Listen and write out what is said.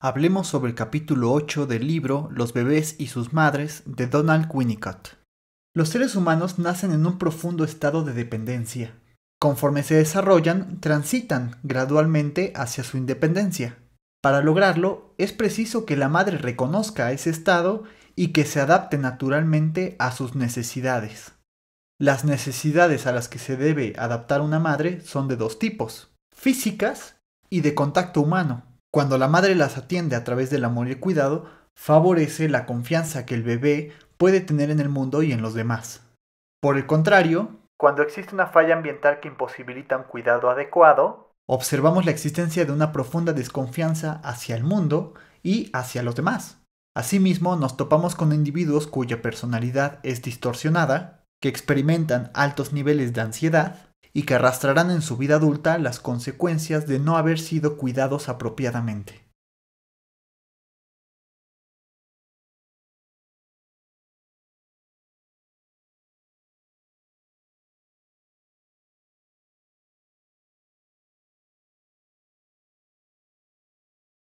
Hablemos sobre el capítulo 8 del libro Los bebés y sus madres de Donald Winnicott. Los seres humanos nacen en un profundo estado de dependencia. Conforme se desarrollan, transitan gradualmente hacia su independencia. Para lograrlo, es preciso que la madre reconozca ese estado y que se adapte naturalmente a sus necesidades. Las necesidades a las que se debe adaptar una madre son de dos tipos, físicas y de contacto humano. Cuando la madre las atiende a través del amor y el cuidado, favorece la confianza que el bebé puede tener en el mundo y en los demás. Por el contrario, cuando existe una falla ambiental que imposibilita un cuidado adecuado, observamos la existencia de una profunda desconfianza hacia el mundo y hacia los demás. Asimismo, nos topamos con individuos cuya personalidad es distorsionada, que experimentan altos niveles de ansiedad, y que arrastrarán en su vida adulta las consecuencias de no haber sido cuidados apropiadamente.